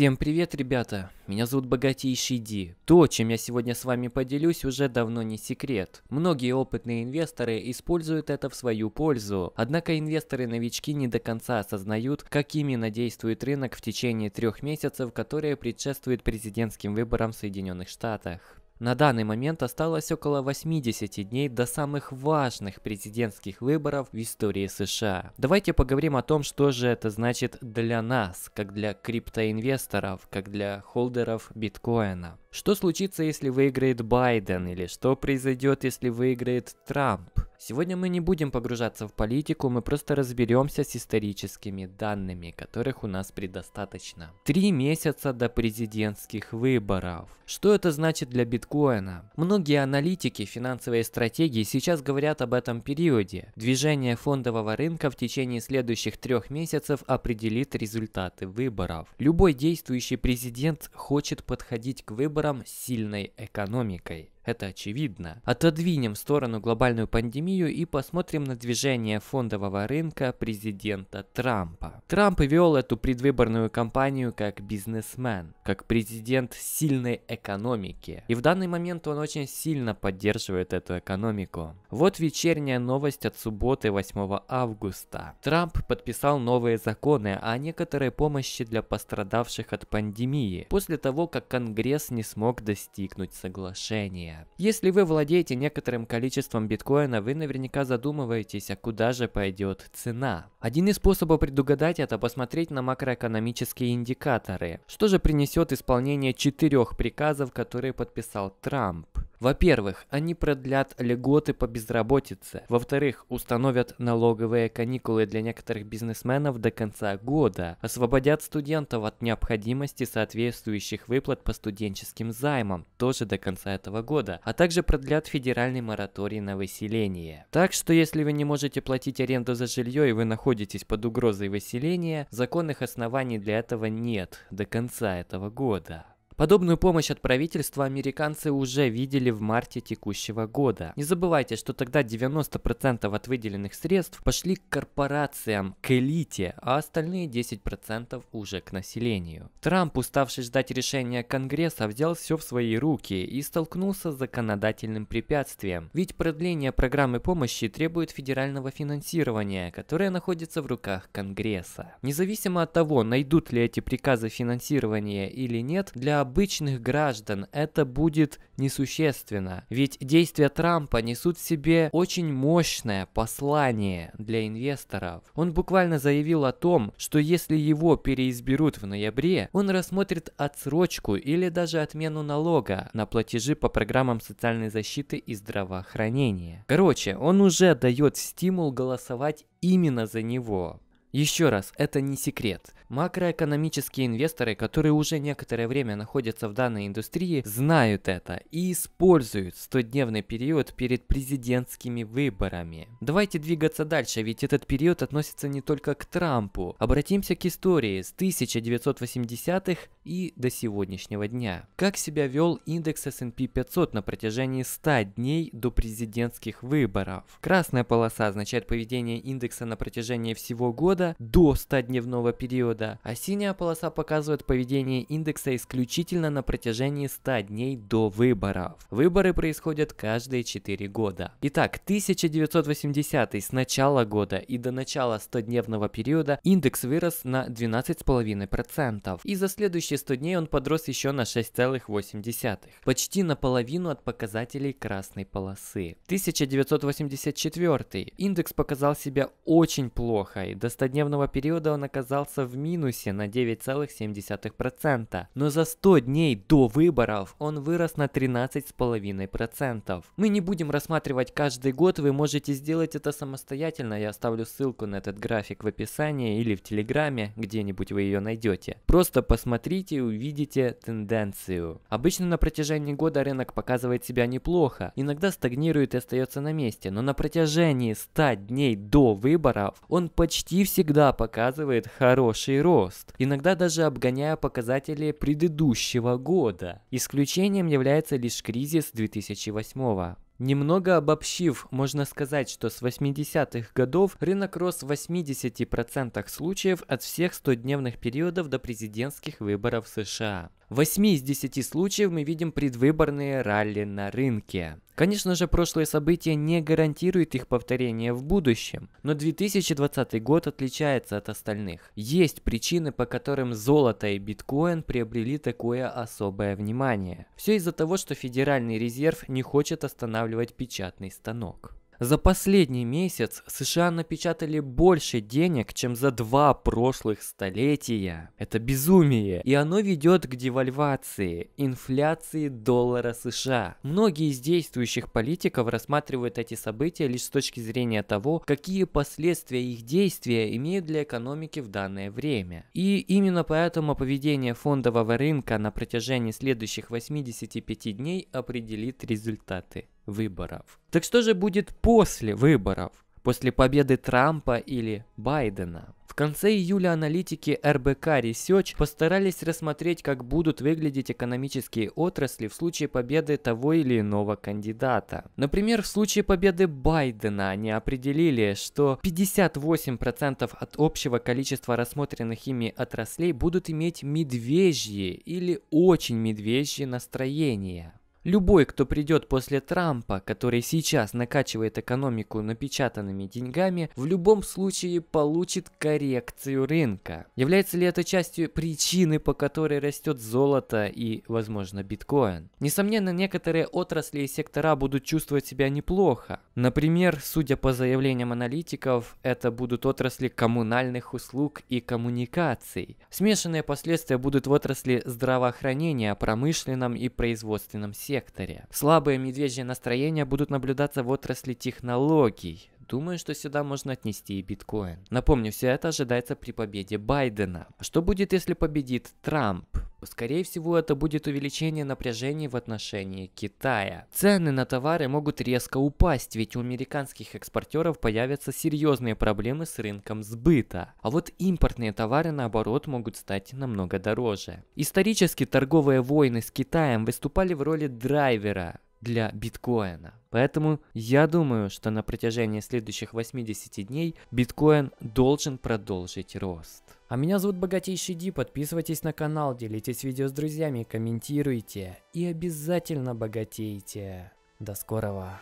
Всем привет, ребята! Меня зовут Богатейший Ди. То, чем я сегодня с вами поделюсь, уже давно не секрет. Многие опытные инвесторы используют это в свою пользу. Однако инвесторы-новички не до конца осознают, как именно действует рынок в течение трех месяцев, которые предшествуют президентским выборам в Соединенных Штатах. На данный момент осталось около 80 дней до самых важных президентских выборов в истории США. Давайте поговорим о том, что же это значит для нас, как для криптоинвесторов, как для холдеров биткоина. Что случится, если выиграет Байден, или что произойдет, если выиграет Трамп? Сегодня мы не будем погружаться в политику, мы просто разберемся с историческими данными, которых у нас предостаточно. Три месяца до президентских выборов. Что это значит для биткоина? Многие аналитики финансовой стратегии сейчас говорят об этом периоде. Движение фондового рынка в течение следующих трех месяцев определит результаты выборов. Любой действующий президент хочет подходить к выборам с сильной экономикой. Это очевидно. Отодвинем в сторону глобальную пандемию и посмотрим на движение фондового рынка президента Трампа. Трамп вел эту предвыборную кампанию как бизнесмен, как президент сильной экономики. И в данный момент он очень сильно поддерживает эту экономику. Вот вечерняя новость от субботы 8 августа. Трамп подписал новые законы о а некоторой помощи для пострадавших от пандемии, после того, как Конгресс не смог достигнуть соглашения. Если вы владеете некоторым количеством биткоина, вы наверняка задумываетесь, а куда же пойдет цена. Один из способов предугадать это посмотреть на макроэкономические индикаторы. Что же принесет исполнение четырех приказов, которые подписал Трамп? Во-первых, они продлят льготы по безработице. Во-вторых, установят налоговые каникулы для некоторых бизнесменов до конца года. Освободят студентов от необходимости соответствующих выплат по студенческим займам, тоже до конца этого года года, а также продлят федеральный мораторий на выселение. Так что если вы не можете платить аренду за жилье и вы находитесь под угрозой выселения, законных оснований для этого нет до конца этого года. Подобную помощь от правительства американцы уже видели в марте текущего года. Не забывайте, что тогда 90% от выделенных средств пошли к корпорациям, к элите, а остальные 10% уже к населению. Трамп, уставший ждать решения Конгресса, взял все в свои руки и столкнулся с законодательным препятствием. Ведь продление программы помощи требует федерального финансирования, которое находится в руках Конгресса. Независимо от того, найдут ли эти приказы финансирования или нет, для обычных граждан это будет несущественно, ведь действия Трампа несут в себе очень мощное послание для инвесторов. Он буквально заявил о том, что если его переизберут в ноябре, он рассмотрит отсрочку или даже отмену налога на платежи по программам социальной защиты и здравоохранения. Короче, он уже дает стимул голосовать именно за него. Еще раз, это не секрет. Макроэкономические инвесторы, которые уже некоторое время находятся в данной индустрии, знают это и используют 100-дневный период перед президентскими выборами. Давайте двигаться дальше, ведь этот период относится не только к Трампу. Обратимся к истории с 1980-х и до сегодняшнего дня. Как себя вел индекс S&P 500 на протяжении 100 дней до президентских выборов? Красная полоса означает поведение индекса на протяжении всего года, периода до 100-дневного периода, а синяя полоса показывает поведение индекса исключительно на протяжении 100 дней до выборов. Выборы происходят каждые 4 года. Итак, 1980 с начала года и до начала 100-дневного периода индекс вырос на 12,5%, и за следующие 100 дней он подрос еще на 6,8%, почти наполовину от показателей красной полосы. 1984 индекс показал себя очень плохо, и до 100 100-дневного периода он оказался в минусе на 9,7%, но за 100 дней до выборов он вырос на 13,5%. Мы не будем рассматривать каждый год, вы можете сделать это самостоятельно, я оставлю ссылку на этот график в описании или в Телеграме, где-нибудь вы ее найдете. Просто посмотрите и увидите тенденцию. Обычно на протяжении года рынок показывает себя неплохо, иногда стагнирует и остается на месте, но на протяжении 100 дней до выборов он почти все всегда показывает хороший рост, иногда даже обгоняя показатели предыдущего года. Исключением является лишь кризис 2008 -го. Немного обобщив, можно сказать, что с 80-х годов рынок рос в 80% случаев от всех 100-дневных периодов до президентских выборов США. В 8 из 10 случаев мы видим предвыборные ралли на рынке. Конечно же, прошлые события не гарантируют их повторение в будущем, но 2020 год отличается от остальных. Есть причины, по которым золото и биткоин приобрели такое особое внимание. Все из-за того, что Федеральный резерв не хочет останавливать печатный станок. За последний месяц США напечатали больше денег, чем за два прошлых столетия. Это безумие, и оно ведет к девальвации, инфляции доллара США. Многие из действующих политиков рассматривают эти события лишь с точки зрения того, какие последствия их действия имеют для экономики в данное время. И именно поэтому поведение фондового рынка на протяжении следующих 85 дней определит результаты выборов. Так что же будет после выборов? После победы Трампа или Байдена? В конце июля аналитики РБК Research постарались рассмотреть, как будут выглядеть экономические отрасли в случае победы того или иного кандидата. Например, в случае победы Байдена они определили, что 58% от общего количества рассмотренных ими отраслей будут иметь медвежье или очень медвежье настроение. Любой, кто придет после Трампа, который сейчас накачивает экономику напечатанными деньгами, в любом случае получит коррекцию рынка. Является ли это частью причины, по которой растет золото и, возможно, биткоин? Несомненно, некоторые отрасли и сектора будут чувствовать себя неплохо. Например, судя по заявлениям аналитиков, это будут отрасли коммунальных услуг и коммуникаций. Смешанные последствия будут в отрасли здравоохранения, промышленном и производственном секторе секторе. Слабые медвежьи настроения будут наблюдаться в отрасли технологий. Думаю, что сюда можно отнести и биткоин. Напомню, все это ожидается при победе Байдена. Что будет, если победит Трамп? Скорее всего, это будет увеличение напряжения в отношении Китая. Цены на товары могут резко упасть, ведь у американских экспортеров появятся серьезные проблемы с рынком сбыта. А вот импортные товары, наоборот, могут стать намного дороже. Исторически торговые войны с Китаем выступали в роли драйвера для биткоина. Поэтому я думаю, что на протяжении следующих 80 дней биткоин должен продолжить рост. А меня зовут Богатейший Ди, подписывайтесь на канал, делитесь видео с друзьями, комментируйте и обязательно богатейте. До скорого!